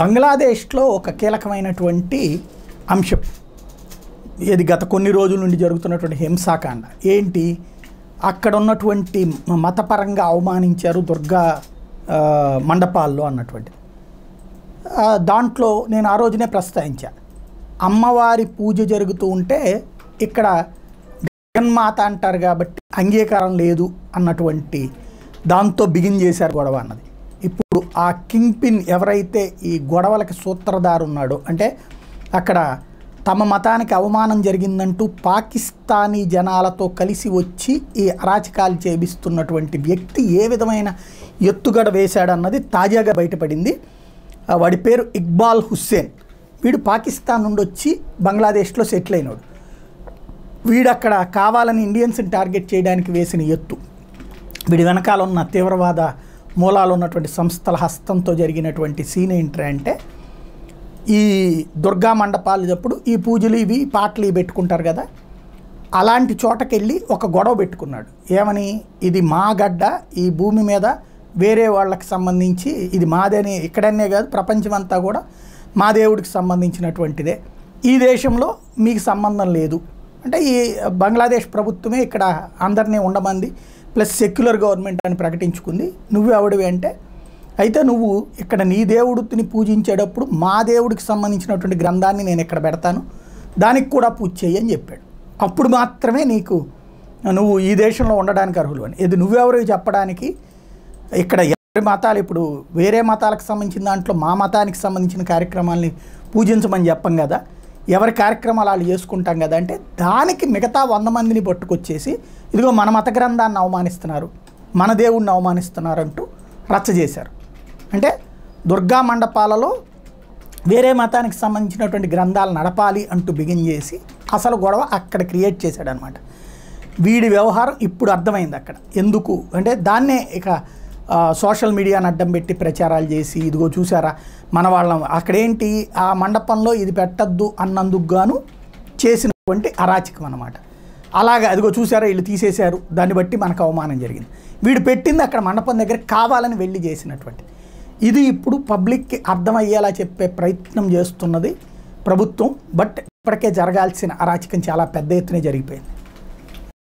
బంగ్లాదేశ్లో ఒక కీలకమైనటువంటి అంశం ఇది గత కొన్ని రోజుల నుండి జరుగుతున్నటువంటి హింసాకాండ ఏంటి అక్కడ ఉన్నటువంటి మతపరంగా అవమానించారు దుర్గా మండపాల్లో అన్నటువంటి దాంట్లో నేను ఆ రోజునే ప్రస్తావించా అమ్మవారి పూజ జరుగుతూ ఉంటే ఇక్కడ జగన్మాత అంటారు కాబట్టి అంగీకారం లేదు అన్నటువంటి దాంతో బిగిన్ చేశారు గొడవ అన్నది ఇప్పుడు ఆ కింగ్ పిన్ ఎవరైతే ఈ గొడవలకి సూత్రధారు ఉన్నాడో అంటే అక్కడ తమ మతానికి అవమానం జరిగిందంటూ పాకిస్తానీ జనాలతో కలిసి వచ్చి ఈ అరాచకాలు చేపిస్తున్నటువంటి వ్యక్తి ఏ విధమైన ఎత్తుగడ వేశాడన్నది తాజాగా బయటపడింది వాడి పేరు ఇక్బాల్ హుస్సేన్ వీడు పాకిస్తాన్ నుండి వచ్చి బంగ్లాదేశ్లో సెటిల్ అయినాడు వీడు అక్కడ కావాలని ఇండియన్స్ని టార్గెట్ చేయడానికి వేసిన ఎత్తు వీడి వెనకాల ఉన్న తీవ్రవాద మూలాలు ఉన్నటువంటి సంస్థల హస్తంతో జరిగినటువంటి సీన్ ఏంటి అంటే ఈ దుర్గా మండపాలు మండపాలప్పుడు ఈ పూజలు ఇవి పాటలు పెట్టుకుంటారు కదా అలాంటి చోటకెళ్ళి ఒక గొడవ పెట్టుకున్నాడు ఏమని ఇది మా గడ్డ ఈ భూమి మీద వేరే వాళ్ళకి సంబంధించి ఇది మాదని ఇక్కడనే కాదు ప్రపంచమంతా కూడా మా దేవుడికి సంబంధించినటువంటిదే ఈ దేశంలో మీకు సంబంధం లేదు అంటే ఈ బంగ్లాదేశ్ ప్రభుత్వమే ఇక్కడ అందరినీ ఉండమంది ప్లస్ సెక్యులర్ గవర్నమెంట్ అని ప్రకటించుకుంది నువ్వు ఎవడివి అంటే అయితే నువ్వు ఇక్కడ నీ దేవుడిని పూజించేటప్పుడు మా దేవుడికి సంబంధించినటువంటి గ్రంథాన్ని నేను ఇక్కడ పెడతాను దానికి కూడా పూజ చేయి అని చెప్పాడు అప్పుడు మాత్రమే నీకు నువ్వు ఈ దేశంలో ఉండడానికి అర్హులు అని ఇది నువ్వెవరు చెప్పడానికి ఇక్కడ ఎవరి మతాలు ఇప్పుడు వేరే మతాలకు సంబంధించిన దాంట్లో మా మతానికి సంబంధించిన కార్యక్రమాల్ని పూజించమని చెప్పం కదా ఎవరి కార్యక్రమాలు వాళ్ళు చేసుకుంటాం కదా అంటే దానికి మిగతా వంద మందిని పట్టుకొచ్చేసి ఇదిగో మన మత గ్రంథాన్ని అవమానిస్తున్నారు మన దేవుణ్ణి అవమానిస్తున్నారు అంటూ రచ్చ చేశారు అంటే దుర్గా మండపాలలో వేరే మతానికి సంబంధించినటువంటి గ్రంథాలు నడపాలి అంటూ బిగిన్ చేసి అసలు గొడవ అక్కడ క్రియేట్ చేశాడనమాట వీడి వ్యవహారం ఇప్పుడు అర్థమైంది అక్కడ ఎందుకు అంటే దాన్నే ఇక సోషల్ మీడియాను అడ్డం పెట్టి ప్రచారాలు చేసి ఇదిగో చూసారా మన వాళ్ళం అక్కడేంటి ఆ మండపంలో ఇది పెట్టద్దు అన్నందుకు గాను చేసినటువంటి అరాచకం అనమాట అలాగా అదిగో చూసారా వీళ్ళు తీసేశారు దాన్ని బట్టి మనకు అవమానం జరిగింది వీడు పెట్టింది అక్కడ మండపం దగ్గర కావాలని వెళ్ళి చేసినటువంటి ఇది ఇప్పుడు పబ్లిక్కి అర్థమయ్యేలా చెప్పే ప్రయత్నం చేస్తున్నది ప్రభుత్వం బట్ ఇప్పటికే జరగాల్సిన అరాచకం చాలా పెద్ద ఎత్తున జరిగిపోయింది